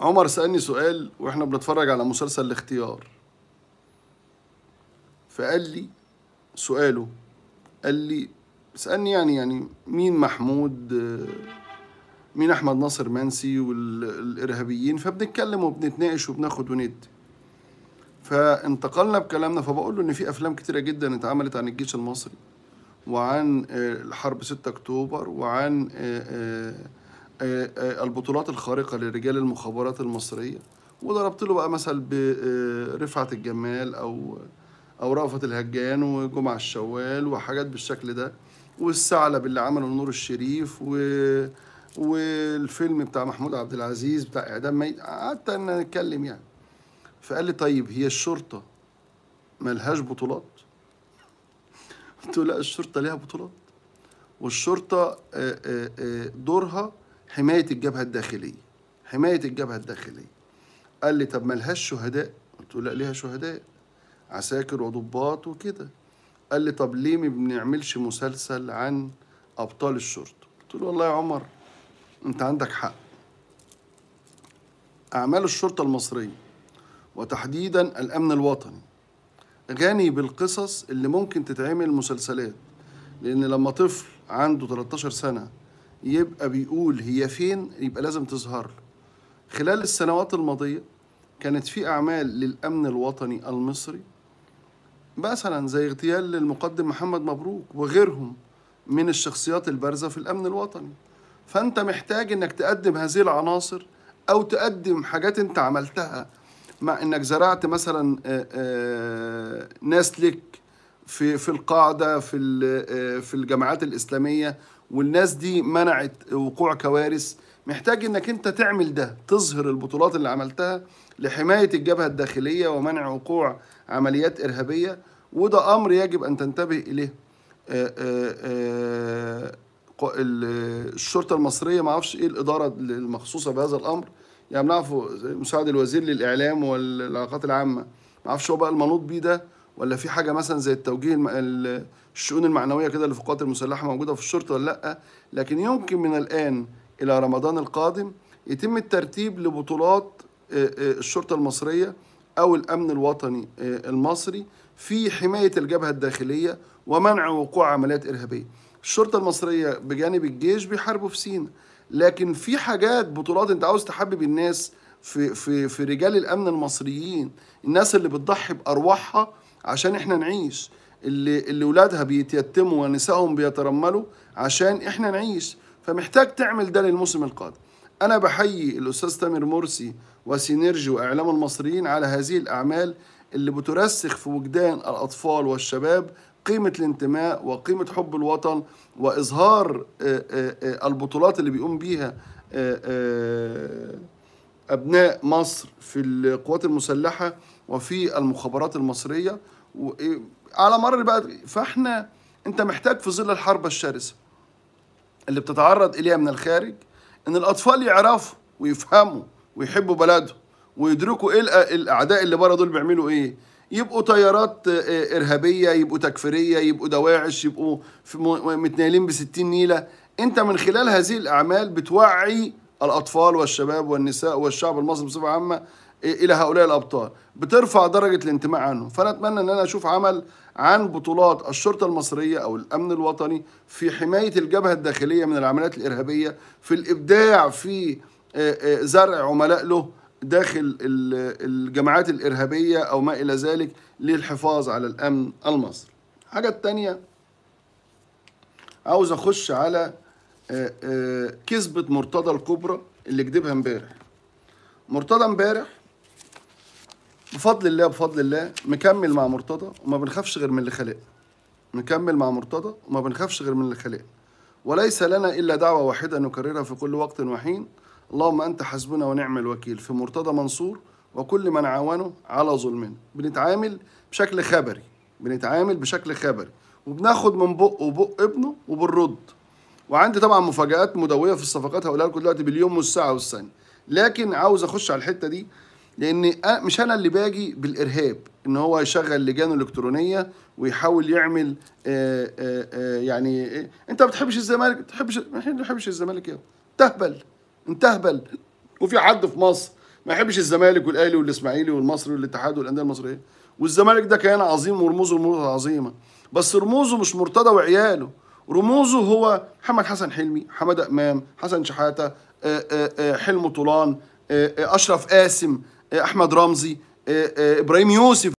عمر سألني سؤال واحنا بنتفرج على مسلسل الاختيار فقال لي سؤاله قال لي سألني يعني يعني مين محمود مين احمد ناصر منسي والارهابيين فبنتكلم وبنتناقش وبناخد وندي فانتقلنا بكلامنا فبقول له ان في افلام كتيره جدا اتعملت عن الجيش المصري وعن آه، الحرب 6 اكتوبر وعن آه، آه، آه، آه، البطولات الخارقة لرجال المخابرات المصرية وضربت له بقى مثل برفعه آه، الجمال أو أو رأفت الهجان وجمعة الشوال وحاجات بالشكل ده والثعلب اللي عمله نور الشريف و والفيلم بتاع محمود عبد العزيز بتاع إعدام ميت قعدت نتكلم يعني فقال لي طيب هي الشرطة ملهاش بطولات؟ قلت له لا الشرطة ليها بطولات والشرطة دورها حماية الجبهة الداخلية حماية الجبهة الداخلية قال لي طب ملهاش شهداء قلت له لا ليها شهداء عساكر وضباط وكده قال لي طب ليه ما بنعملش مسلسل عن أبطال الشرطة قلت له والله يا عمر أنت عندك حق أعمال الشرطة المصرية وتحديدا الأمن الوطني غني بالقصص اللي ممكن تتعمل مسلسلات لأن لما طفل عنده 13 سنة يبقى بيقول هي فين يبقى لازم تظهر له خلال السنوات الماضية كانت في أعمال للأمن الوطني المصري مثلا زي اغتيال للمقدم محمد مبروك وغيرهم من الشخصيات البارزة في الأمن الوطني فأنت محتاج إنك تقدم هذه العناصر أو تقدم حاجات أنت عملتها مع إنك زرعت مثلا آه، آه، ناس لك في في القاعدة في آه، في الجامعات الإسلامية والناس دي منعت وقوع كوارث محتاج انك انت تعمل ده تظهر البطولات اللي عملتها لحمايه الجبهه الداخليه ومنع وقوع عمليات ارهابيه وده امر يجب ان تنتبه اليه آه، آه، آه، الشرطه المصريه ما اعرفش ايه الاداره المخصوصه بهذا الامر يعني بنعرفه مساعد الوزير للاعلام والعلاقات العامه ما اعرفش هو بقى المنوط بيه ده ولا في حاجه مثلا زي التوجيه الشؤون المعنويه كده للقوات المسلحه موجوده في الشرطه ولا لا لكن يمكن من الان الى رمضان القادم يتم الترتيب لبطولات الشرطه المصريه او الامن الوطني المصري في حمايه الجبهه الداخليه ومنع وقوع عمليات ارهابيه الشرطه المصريه بجانب الجيش بيحاربوا في سينا لكن في حاجات بطولات انت عاوز تحبب الناس في في في رجال الامن المصريين الناس اللي بتضحي بارواحها عشان احنا نعيش اللي اللي اولادها بيتيتموا ونسائهم بيترملوا عشان احنا نعيش فمحتاج تعمل ده للموسم القادم انا بحيي الاستاذ تامر مرسي وسينرجي واعلام المصريين على هذه الاعمال اللي بترسخ في وجدان الاطفال والشباب قيمة الانتماء وقيمة حب الوطن وإظهار آه، آه، آه، البطولات اللي بيقوم بيها أبناء مصر في القوات المسلحة وفي المخابرات المصريه إيه، على مر بقى فاحنا انت محتاج في ظل الحرب الشرسه اللي بتتعرض اليها من الخارج ان الاطفال يعرفوا ويفهموا ويحبوا بلدهم ويدركوا ايه الاعداء اللي بره دول بيعملوا ايه يبقوا تيارات آه، آه، ارهابيه يبقوا تكفيريه يبقوا دواعش يبقوا متنيلين ب 60 نيله انت من خلال هذه الاعمال بتوعي الاطفال والشباب والنساء والشعب المصري بصفه عامه الى هؤلاء الابطال بترفع درجه الانتماء عنهم فانا اتمنى ان انا اشوف عمل عن بطولات الشرطه المصريه او الامن الوطني في حمايه الجبهه الداخليه من العمليات الارهابيه في الابداع في زرع عملاء له داخل الجماعات الارهابيه او ما الى ذلك للحفاظ على الامن المصري حاجه الثانيه عاوز اخش على كذبه مرتضى الكبرى اللي كدبها امبارح مرتضى امبارح بفضل الله بفضل الله مكمل مع مرتضى وما بنخافش غير من اللي خلق مكمل مع مرتضى وما بنخافش غير من اللي خلق وليس لنا إلا دعوة واحدة نكررها في كل وقت وحين اللهم أنت حسبنا ونعم الوكيل في مرتضى منصور وكل من عاونه على ظلمنا بنتعامل بشكل خبري بنتعامل بشكل خبري وبناخد من بق وبق ابنه وبنرد وعندي طبعا مفاجآت مدوية في الصفقات هقولها لكم دلوقتي باليوم والساعة والثانية لكن عاوز أخش على الحتة دي لان مش انا اللي باجي بالارهاب ان هو يشغل لجانه الكترونيه ويحاول يعمل آآ آه، آآ آه، آه، يعني إيه، انت ما بتحبش الزمالك بتحبش ما بتحبش الزمالك يا تهبل انت تهبل وفي حد في مصر ما يحبش الزمالك والاهلي والاسماعيلي والمصري والاتحاد والانديه المصريه والزمالك ده كيان عظيم ورموزه رموز عظيمه بس رموزه مش مرتضى وعياله رموزه هو محمد حسن حلمي حماده امام حسن شحاته حلم طولان اشرف قاسم إيه، احمد رمزي إيه، إيه، ابراهيم يوسف